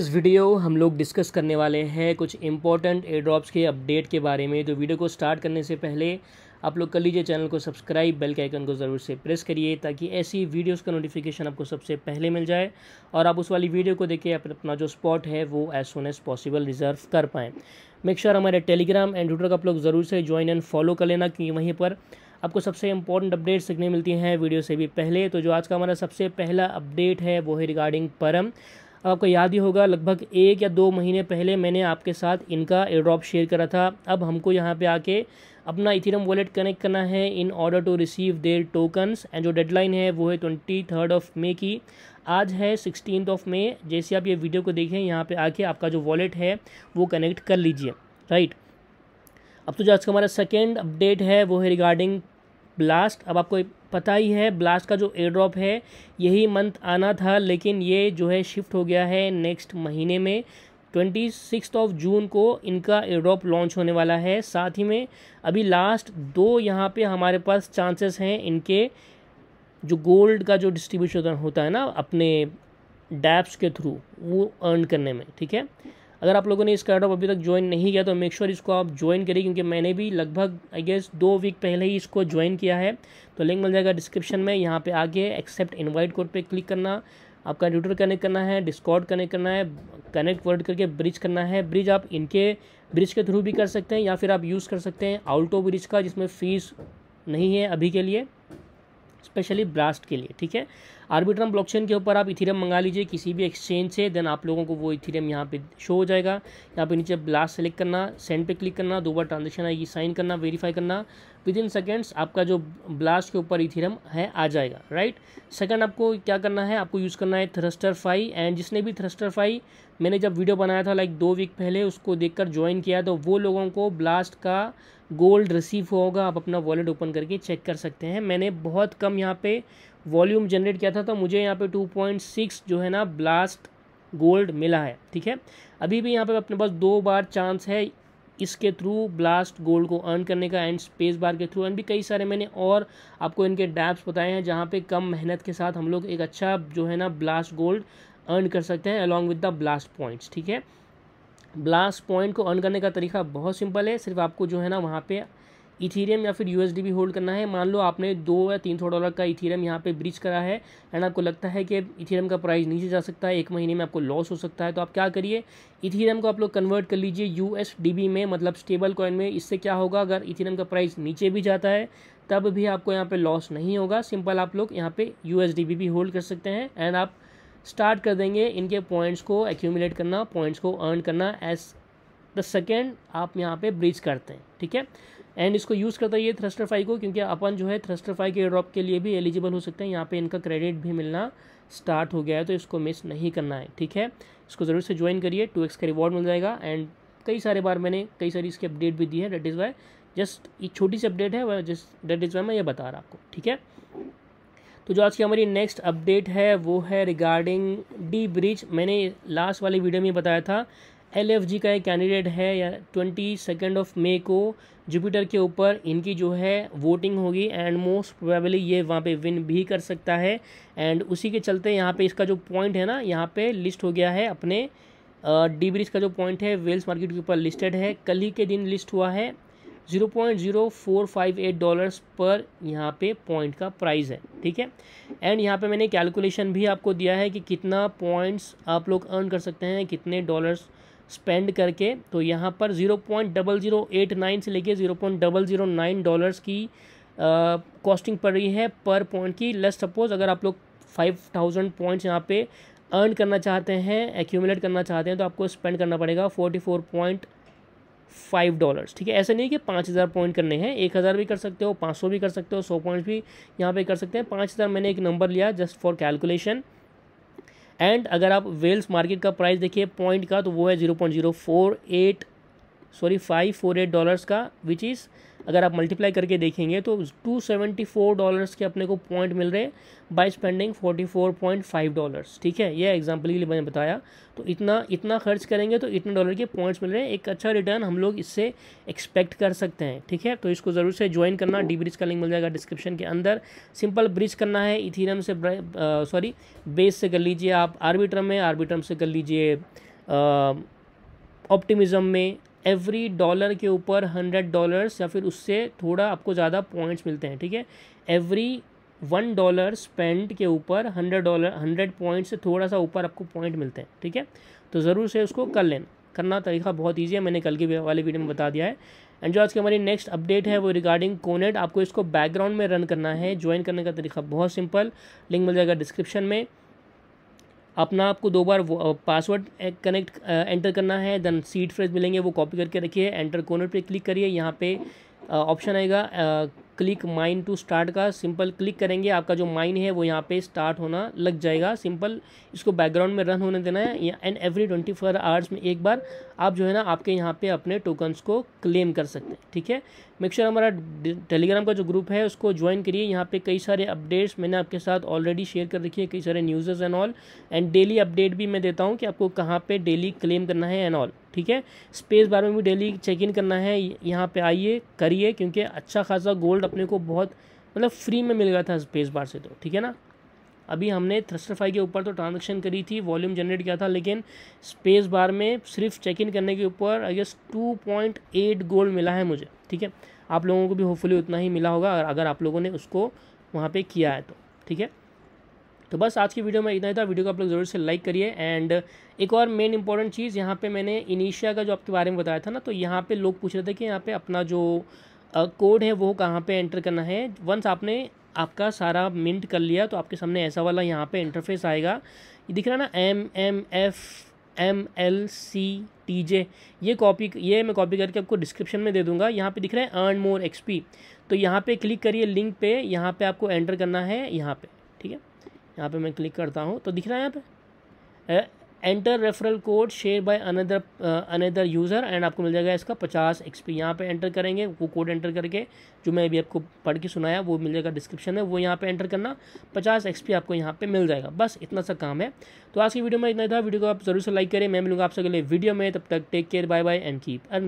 इस वीडियो हम लोग डिस्कस करने वाले हैं कुछ इंपॉर्टेंट ड्रॉप्स के अपडेट के बारे में तो वीडियो को स्टार्ट करने से पहले आप लोग कर लीजिए चैनल को सब्सक्राइब बेल के आइकन को ज़रूर से प्रेस करिए ताकि ऐसी वीडियोस का नोटिफिकेशन आपको सबसे पहले मिल जाए और आप उस वाली वीडियो को देखिए अपना जो स्पॉट है वो as soon as possible reserve कर पाएँ मेक श्योर हमारे टेलीग्राम एंड ट्विटर का आप लोग ज़रूर से ज्वाइन एंड फॉलो कर लेना क्योंकि वहीं पर आपको सबसे इंपॉर्टेंट अपडेट सीखने मिलती हैं वीडियो से भी पहले तो जो आज का हमारा सबसे पहला अपडेट है वो है रिगार्डिंग परम अब आपको याद ही होगा लगभग एक या दो महीने पहले मैंने आपके साथ इनका एड्रॉप शेयर करा था अब हमको यहाँ पे आके अपना इथिरम वॉलेट कनेक्ट करना है in order to receive their tokens and जो डेडलाइन है वो है ट्वेंटी थर्ड ऑफ मे की आज है सिक्सटीन ऑफ मे जैसे आप ये वीडियो को देखें यहाँ पर आके आपका जो वॉलेट है वो कनेक्ट कर लीजिए राइट अब तो जो आज का हमारा सेकेंड अपडेट है वो है रिगार्डिंग ब्लास्ट अब आपको पता ही है ब्लास्ट का जो एयर ड्रॉप है यही मंथ आना था लेकिन ये जो है शिफ्ट हो गया है नेक्स्ट महीने में ट्वेंटी सिक्स ऑफ जून को इनका एयर ड्रॉप लॉन्च होने वाला है साथ ही में अभी लास्ट दो यहाँ पे हमारे पास चांसेस हैं इनके जो गोल्ड का जो डिस्ट्रीब्यूशन होता है ना अपने डैप्स के थ्रू वो अर्न करने में ठीक है अगर आप लोगों ने इस क्रैडॉप अभी तक ज्वाइन नहीं किया तो मेक श्योर sure इसको आप ज्वाइन करिए क्योंकि मैंने भी लगभग आई गेस दो वीक पहले ही इसको ज्वाइन किया है तो लिंक मिल जाएगा डिस्क्रिप्शन में यहाँ पे आगे एक्सेप्ट इनवाइट कोड पे क्लिक करना आपका ट्विटर कनेक्ट करना है डिस्कॉर्ड कनेक्ट करना है कनेक्ट वर्ड करके ब्रिज करना है ब्रिज आप इनके ब्रिज के थ्रू भी कर सकते हैं या फिर आप यूज़ कर सकते हैं आउटो ब्रिज का जिसमें फ़ीस नहीं है अभी के लिए स्पेशली ब्लास्ट के लिए ठीक है आर्बिट्रम ब्लॉकचेन के ऊपर आप इथेरियम मंगा लीजिए किसी भी एक्सचेंज से देन आप लोगों को वो इथेरियम यहाँ पे शो हो जाएगा यहाँ पे नीचे ब्लास्ट सेलेक्ट करना सेंड पे क्लिक करना दो बार ट्रांजेक्शन आएगी साइन करना वेरीफाई करना विद इन सेकेंड्स आपका जो ब्लास्ट के ऊपर इथेरियम है आ जाएगा राइट सेकेंड आपको क्या करना है आपको यूज़ करना है थ्रस्टर फाई एंड जिसने भी थ्रस्टर फाई मैंने जब वीडियो बनाया था लाइक दो वीक पहले उसको कर ज्वाइन किया तो वो लोगों को ब्लास्ट का गोल्ड रिसीव होगा आप अपना वॉलेट ओपन करके चेक कर सकते हैं मैंने बहुत कम यहाँ पे वॉल्यूम जनरेट किया था तो मुझे यहाँ पे 2.6 जो है ना ब्लास्ट गोल्ड मिला है ठीक है अभी भी यहाँ पे अपने पास दो बार चांस है इसके थ्रू ब्लास्ट गोल्ड को अर्न करने का एंड स्पेस बार के थ्रू एंड भी कई सारे मैंने और आपको इनके डैप्स बताए हैं जहाँ पे कम मेहनत के साथ हम लोग एक अच्छा जो है ना ब्लास्ट गोल्ड अर्न कर सकते हैं along with the Blast points ठीक है ब्लास्ट पॉइंट को अर्न करने का तरीका बहुत सिंपल है सिर्फ आपको जो है ना वहाँ पे इथेरियम या फिर यूएसडी भी होल्ड करना है मान लो आपने दो या तीन सौ डॉलर का इथीरियम यहाँ पे ब्रिज करा है एंड आपको लगता है कि इथेरियम का प्राइस नीचे जा सकता है एक महीने में आपको लॉस हो सकता है तो आप क्या करिए इथीरियम को आप लोग कन्वर्ट कर लीजिए यूएसडीबी में मतलब स्टेबल कॉइन में इससे क्या होगा अगर इथेरियम का प्राइस नीचे भी जाता है तब भी आपको यहाँ पर लॉस नहीं होगा सिंपल आप लोग यहाँ पर यू भी होल्ड कर सकते हैं एंड आप स्टार्ट कर देंगे इनके पॉइंट्स को एक्यूमुलेट करना पॉइंट्स को अर्न करना एस द सेकेंड आप यहाँ पे ब्रिज करते हैं ठीक है एंड इसको यूज़ करता है थ्रस्टर फाइव को क्योंकि अपन जो है थ्रस्टर फाइव के ड्रॉप के लिए भी एलिजिबल हो सकते हैं यहाँ पे इनका क्रेडिट भी मिलना स्टार्ट हो गया है तो इसको मिस नहीं करना है ठीक है इसको ज़रूर से ज्वाइन करिए टू एक्स का रिवॉर्ड मिल जाएगा एंड कई सारे बार मैंने कई सारी इसकी अपडेट भी दी है डेट इज़ वाई जस्ट एक छोटी सी अपडेट है जस्ट डेट इज़ वाई मैं ये बता रहा आपको ठीक है तो जो आज की हमारी नेक्स्ट अपडेट है वो है रिगार्डिंग डी ब्रिज मैंने लास्ट वाली वीडियो में बताया था एल का एक कैंडिडेट है या ट्वेंटी सेकेंड ऑफ मे को जुपिटर के ऊपर इनकी जो है वोटिंग होगी एंड मोस्ट प्रोबेबली ये वहाँ पे विन भी कर सकता है एंड उसी के चलते यहाँ पे इसका जो पॉइंट है ना यहाँ पे लिस्ट हो गया है अपने डी ब्रिज का जो पॉइंट है वेल्स मार्केट के ऊपर लिस्टेड है कल ही के दिन लिस्ट हुआ है zero point zero four five eight dollars पर यहाँ पे पॉइंट का प्राइस है ठीक है एंड यहाँ पे मैंने कैलकुलेशन भी आपको दिया है कि कितना पॉइंट्स आप लोग अर्न कर सकते हैं कितने डॉलर्स स्पेंड करके तो यहाँ पर zero point double zero eight nine से लेके zero point double zero nine dollars की कॉस्टिंग पड़ रही है पर पॉइंट की लेस सपोज अगर आप लोग फाइव थाउजेंड पॉइंट्स यहाँ पे अर्न करना चाहते हैं एक्यूमुलेट करना चाहते हैं तो आपको स्पेंड करना पड़ेगा forty four point five dollars ठीक है ऐसे नहीं कि पाँच हज़ार पॉइंट करने हैं एक हज़ार भी कर सकते हो पाँच सौ भी कर सकते हो सौ पॉइंट्स भी यहाँ पे कर सकते हैं पाँच हज़ार मैंने एक नंबर लिया जस्ट फॉर कैलकुलेशन एंड अगर आप वेल्स मार्केट का प्राइस देखिए पॉइंट का तो वो है zero point zero four eight sorry five four eight dollars का विच इज़ अगर आप मल्टीप्लाई करके देखेंगे तो टू सेवेंटी फोर डॉलर्स के अपने को पॉइंट मिल रहे हैं by spending forty four point five dollars ठीक है ये एग्जाम्पल के लिए मैंने बताया तो इतना इतना खर्च करेंगे तो इतने डॉलर के पॉइंट्स मिल रहे हैं एक अच्छा रिटर्न हम लोग इससे एक्सपेक्ट कर सकते हैं ठीक है तो इसको ज़रूर से ज्वाइन करना डी ब्रिज का लिंक मिल जाएगा डिस्क्रिप्शन के अंदर सिंपल ब्रिज करना है इथीरम से सॉरी बेस से कर लीजिए आप आर्बिट्रम में आर्बिट्रम से कर लीजिए ऑप्टिमिज़म में एवरी डॉलर के ऊपर हंड्रेड डॉलर्स या फिर उससे थोड़ा आपको ज़्यादा पॉइंट्स मिलते हैं ठीक है एवरी वन डॉलर स्पेंड के ऊपर हंड्रेड डॉलर हंड्रेड पॉइंट से थोड़ा सा ऊपर आपको पॉइंट मिलते हैं ठीक है तो ज़रूर से उसको कर लेना करना तरीका बहुत ईजी है मैंने कल की वाले वीडियो में बता दिया है एंड जो आज की हमारी नेक्स्ट अपडेट है वो रिगार्डिंग कोनेट आपको इसको बैकग्राउंड में रन करना है ज्वाइन करने का तरीका बहुत सिंपल लिंक मिल जाएगा डिस्क्रिप्शन में अपना आपको दो बार पासवर्ड कनेक्ट एंटर करना है देन सीट फ्रेज मिलेंगे वो कॉपी करके रखिए एंटर कॉर्नर पे क्लिक करिए यहाँ पे ऑप्शन आएगा क्लिक माइन टू स्टार्ट का सिंपल क्लिक करेंगे आपका जो माइन है वो यहाँ पे स्टार्ट होना लग जाएगा सिंपल इसको बैकग्राउंड में रन होने देना है and every twenty four hours में एक बार आप जो है ना आपके यहाँ पे अपने टोकन्स को क्लेम कर सकते हैं ठीक है मेक श्योर हमारा टेलीग्राम का जो ग्रुप है उसको ज्वाइन करिए यहाँ पर कई सारे अपडेट्स मैंने आपके साथ ऑलरेडी शेयर कर रखी है कई सारे news and all and daily update भी मैं देता हूँ कि आपको कहाँ पर डेली क्लेम करना है एंड ऑल ठीक है स्पेस बार में भी डेली चेक इन करना है यहाँ पर आइए करिए क्योंकि अच्छा खासा गोल्ड अपने को बहुत मतलब फ्री में मिल गया था स्पेस बार से तो ठीक है ना अभी हमने थ्रस्टरफाई के ऊपर तो ट्रांजेक्शन करी थी वॉल्यूम जनरेट किया था लेकिन स्पेस बार में सिर्फ चेक इन करने के ऊपर I guess two point eight gold मिला है मुझे ठीक है आप लोगों को भी होपफुली उतना ही मिला होगा अगर आप लोगों ने उसको वहाँ पे किया है तो ठीक है तो बस आज की वीडियो में इतना ही था वीडियो को आप लोग जरूर से लाइक करिए एंड एक और मेन इंपॉर्टेंट चीज़ यहाँ पर मैंने इनिशिया का जो आपके बारे में बताया था ना तो यहाँ पर लोग पूछ रहे थे कि यहाँ पर अपना जो कोड है वो कहाँ पे एंटर करना है वंस आपने आपका सारा मिंट कर लिया तो आपके सामने ऐसा वाला यहाँ पे इंटरफेस आएगा ये दिख रहा है ना M M F M L C T J ये कॉपी ये मैं कॉपी करके आपको डिस्क्रिप्शन में दे दूंगा यहाँ पे दिख रहा है अर्न मोर एक्स पी तो यहाँ पे क्लिक करिए लिंक पे यहाँ पे आपको एंटर करना है यहाँ पे ठीक है यहाँ पे मैं क्लिक करता हूँ तो दिख रहा है यहाँ पे enter referral code share by another another user and आपको मिल जाएगा इसका पचास एक्स पी यहाँ पर एंटर करेंगे वो कोड एंटर करके जो मैं अभी आपको पढ़ के सुनाया वो मिल जाएगा डिस्क्रिप्शन में वो यहाँ पर एंटर करना पचास एक्सपी आपको यहाँ पर मिल जाएगा बस इतना सा काम है तो आज की वीडियो में इतना था वीडियो को आप जरूर से लाइक करें मैं मिलूँगा आपसे अगले वीडियो में तब तक take care bye bye and keep